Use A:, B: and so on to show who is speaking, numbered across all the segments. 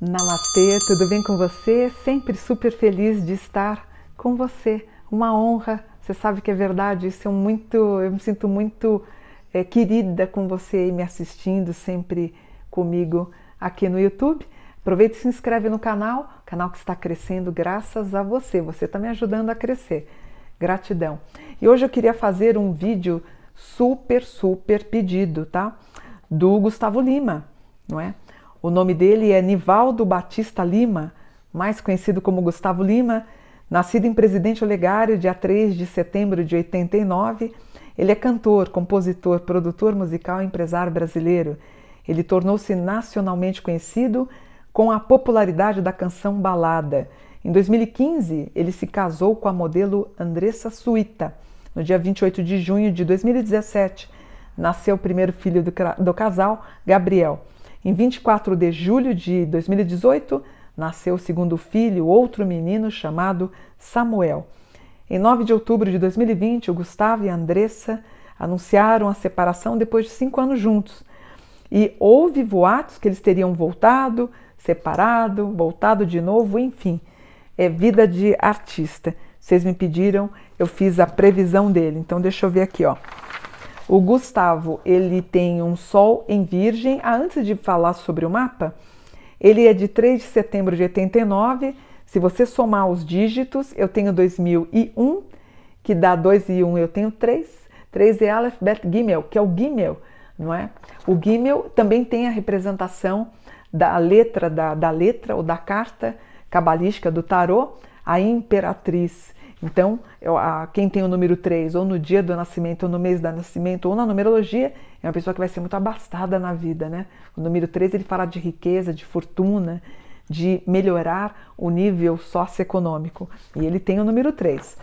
A: Namastê, tudo bem com você? Sempre super feliz de estar com você. Uma honra, você sabe que é verdade, isso é muito, eu me sinto muito é, querida com você e me assistindo sempre comigo aqui no YouTube Aproveita e se inscreve no canal, canal que está crescendo graças a você. Você está me ajudando a crescer. Gratidão. E hoje eu queria fazer um vídeo super, super pedido, tá? Do Gustavo Lima, não é? O nome dele é Nivaldo Batista Lima, mais conhecido como Gustavo Lima, nascido em Presidente Olegário, dia 3 de setembro de 89. Ele é cantor, compositor, produtor musical e empresário brasileiro. Ele tornou-se nacionalmente conhecido com a popularidade da canção Balada. Em 2015, ele se casou com a modelo Andressa Suíta. No dia 28 de junho de 2017, nasceu o primeiro filho do, do casal, Gabriel. Em 24 de julho de 2018, nasceu o segundo filho, outro menino chamado Samuel. Em 9 de outubro de 2020, o Gustavo e a Andressa anunciaram a separação depois de cinco anos juntos. E houve boatos que eles teriam voltado, separado, voltado de novo, enfim. É vida de artista. Vocês me pediram, eu fiz a previsão dele. Então deixa eu ver aqui, ó. O Gustavo, ele tem um sol em Virgem. Ah, antes de falar sobre o mapa, ele é de 3 de setembro de 89. Se você somar os dígitos, eu tenho 2001, que dá 2 e 1, eu tenho 3. 3 é Aleph Bet Gimel, que é o Gimel, não é? O Gimel também tem a representação da letra da, da letra ou da carta cabalística do tarô, a imperatriz. Então, quem tem o número 3, ou no dia do nascimento, ou no mês do nascimento, ou na numerologia, é uma pessoa que vai ser muito abastada na vida, né? O número 3 ele fala de riqueza, de fortuna, de melhorar o nível socioeconômico. E ele tem o número 3.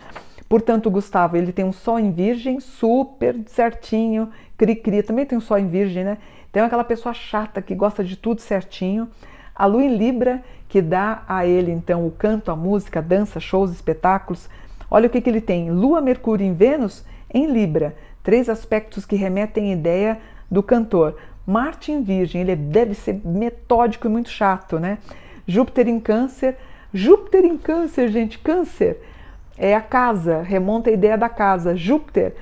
A: Portanto, Gustavo, ele tem um sol em virgem, super certinho, cri-cri, também tem um sol em virgem, né? Então, é aquela pessoa chata que gosta de tudo certinho. A lua em Libra, que dá a ele, então, o canto, a música, a dança, shows, espetáculos. Olha o que, que ele tem: Lua, Mercúrio em Vênus em Libra, três aspectos que remetem à ideia do cantor. Marte em Virgem, ele é, deve ser metódico e muito chato, né? Júpiter em Câncer. Júpiter em Câncer, gente, Câncer é a casa, remonta a ideia da casa, Júpiter.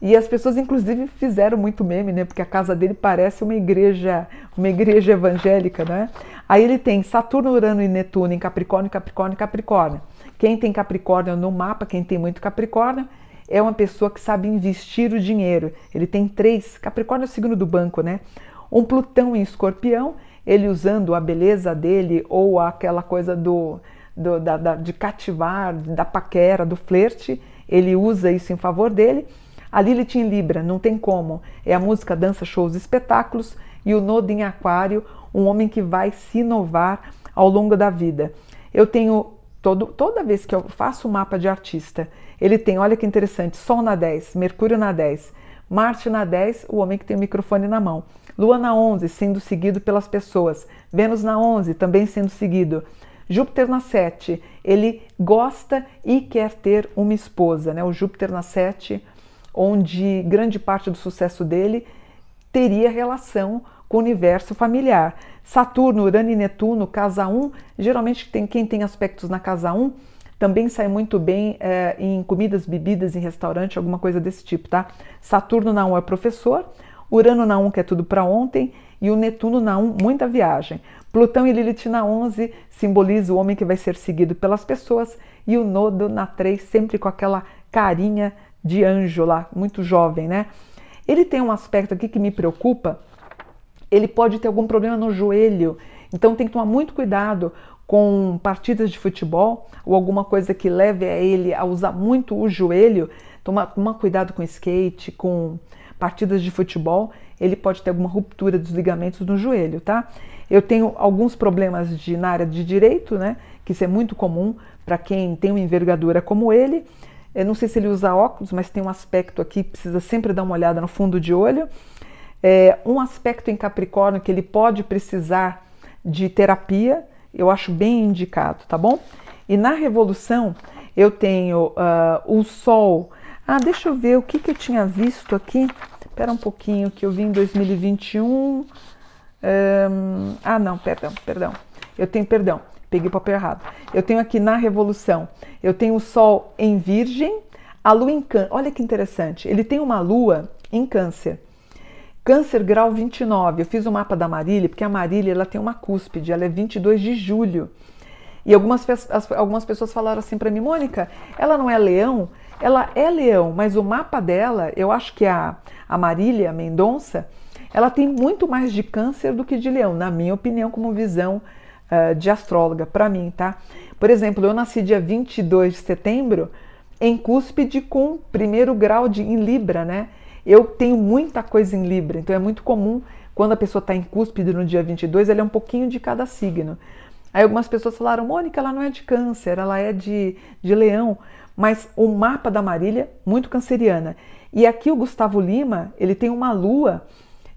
A: E as pessoas inclusive fizeram muito meme, né? Porque a casa dele parece uma igreja, uma igreja evangélica, né? Aí ele tem Saturno, Urano e Netuno em Capricórnio, Capricórnio, Capricórnio. Quem tem Capricórnio no mapa, quem tem muito Capricórnio, é uma pessoa que sabe investir o dinheiro. Ele tem três, Capricórnio é o signo do banco, né? Um Plutão em Escorpião, ele usando a beleza dele ou aquela coisa do do, da, da, de cativar, da paquera, do flerte, ele usa isso em favor dele. A Lilith em Libra, não tem como, é a música, dança, shows, espetáculos, e o Nodo em Aquário, um homem que vai se inovar ao longo da vida. Eu tenho, todo, toda vez que eu faço um mapa de artista, ele tem, olha que interessante, Sol na 10, Mercúrio na 10, Marte na 10, o homem que tem o microfone na mão. Lua na 11, sendo seguido pelas pessoas. Vênus na 11, também sendo seguido. Júpiter na 7, ele gosta e quer ter uma esposa, né? O Júpiter na 7, onde grande parte do sucesso dele teria relação com o universo familiar. Saturno, Urano e Netuno, casa 1, geralmente tem, quem tem aspectos na casa 1 também sai muito bem é, em comidas, bebidas, em restaurante, alguma coisa desse tipo, tá? Saturno na 1 é professor, Urano na 1 que é tudo para ontem e o Netuno na 1, muita viagem. Plutão e Lilith na 11 simboliza o homem que vai ser seguido pelas pessoas e o Nodo na 3, sempre com aquela carinha de anjo lá, muito jovem, né? Ele tem um aspecto aqui que me preocupa, ele pode ter algum problema no joelho, então tem que tomar muito cuidado com partidas de futebol ou alguma coisa que leve a ele a usar muito o joelho, Toma, toma cuidado com skate, com partidas de futebol, ele pode ter alguma ruptura dos ligamentos no joelho, tá? Eu tenho alguns problemas de, na área de direito, né? Que isso é muito comum para quem tem uma envergadura como ele. Eu não sei se ele usa óculos, mas tem um aspecto aqui, precisa sempre dar uma olhada no fundo de olho. É, um aspecto em Capricórnio que ele pode precisar de terapia, eu acho bem indicado, tá bom? E na Revolução eu tenho uh, o Sol ah, deixa eu ver o que, que eu tinha visto aqui. Espera um pouquinho, que eu vi em 2021. Um, ah, não, perdão, perdão. Eu tenho perdão, peguei o papel errado. Eu tenho aqui na Revolução, eu tenho o Sol em Virgem, a Lua em Câncer. Olha que interessante, ele tem uma Lua em Câncer. Câncer grau 29. Eu fiz o mapa da Marília, porque a Marília ela tem uma cúspide, ela é 22 de julho. E algumas, algumas pessoas falaram assim para mim, Mônica, ela não é leão? ela é leão, mas o mapa dela, eu acho que a, a Marília Mendonça, ela tem muito mais de câncer do que de leão, na minha opinião, como visão uh, de astróloga, para mim, tá? Por exemplo, eu nasci dia 22 de setembro em Cúspide com primeiro grau de, em Libra, né? Eu tenho muita coisa em Libra, então é muito comum quando a pessoa está em Cúspide no dia 22, ela é um pouquinho de cada signo. Aí algumas pessoas falaram, Mônica, ela não é de câncer, ela é de, de leão. Mas o mapa da Marília, muito canceriana. E aqui o Gustavo Lima, ele tem uma lua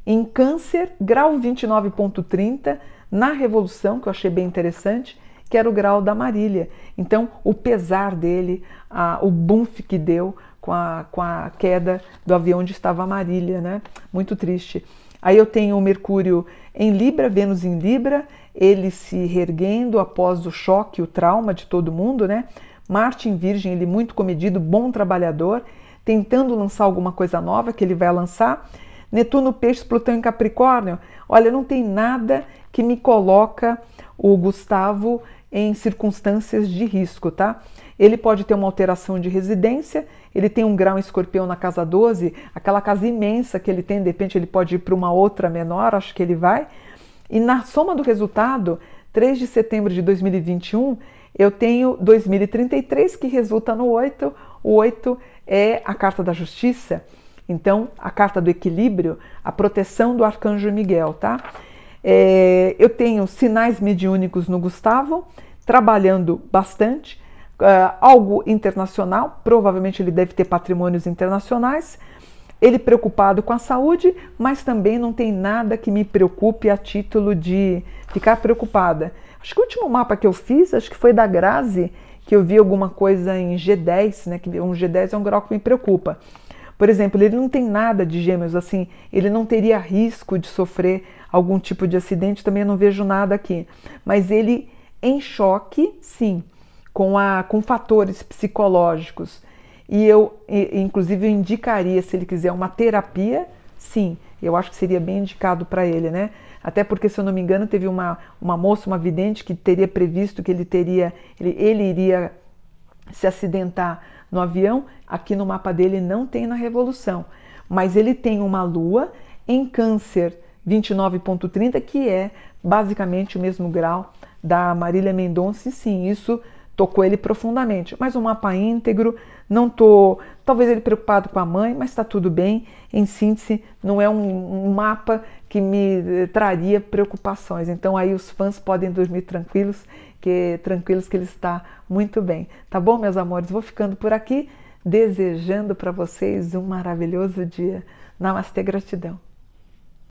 A: em câncer, grau 29.30, na Revolução, que eu achei bem interessante, que era o grau da Marília. Então, o pesar dele, a, o bumf que deu com a, com a queda do avião onde estava a Marília, né? Muito triste. Aí eu tenho o Mercúrio em Libra, Vênus em Libra ele se reerguendo após o choque o trauma de todo mundo, né? Marte em Virgem, ele muito comedido, bom trabalhador, tentando lançar alguma coisa nova que ele vai lançar. Netuno, Peixe, Plutão em Capricórnio. Olha, não tem nada que me coloca o Gustavo em circunstâncias de risco, tá? Ele pode ter uma alteração de residência, ele tem um grau em escorpião na casa 12, aquela casa imensa que ele tem, de repente ele pode ir para uma outra menor, acho que ele vai. E na soma do resultado, 3 de setembro de 2021, eu tenho 2033 que resulta no 8. O 8 é a carta da justiça, então a carta do equilíbrio, a proteção do arcanjo Miguel, tá? É, eu tenho sinais mediúnicos no Gustavo, trabalhando bastante, ah, algo internacional, provavelmente ele deve ter patrimônios internacionais. Ele preocupado com a saúde, mas também não tem nada que me preocupe a título de ficar preocupada. Acho que o último mapa que eu fiz, acho que foi da Grazi, que eu vi alguma coisa em G10, né? Que um G10 é um grau que me preocupa. Por exemplo, ele não tem nada de gêmeos assim, ele não teria risco de sofrer algum tipo de acidente, também não vejo nada aqui. Mas ele em choque, sim, com, a, com fatores psicológicos e eu, inclusive, eu indicaria, se ele quiser uma terapia, sim, eu acho que seria bem indicado para ele, né? Até porque, se eu não me engano, teve uma, uma moça, uma vidente, que teria previsto que ele teria, ele, ele iria se acidentar no avião. Aqui no mapa dele não tem na Revolução, mas ele tem uma lua em Câncer 29,30, que é basicamente o mesmo grau da Marília Mendonça, e sim, isso tocou ele profundamente. Mas um mapa íntegro, não tô, talvez ele preocupado com a mãe, mas está tudo bem. Em síntese, não é um, um, mapa que me eh, traria preocupações. Então aí os fãs podem dormir tranquilos, que tranquilos que ele está muito bem. Tá bom, meus amores? Vou ficando por aqui, desejando para vocês um maravilhoso dia. Namastê, gratidão.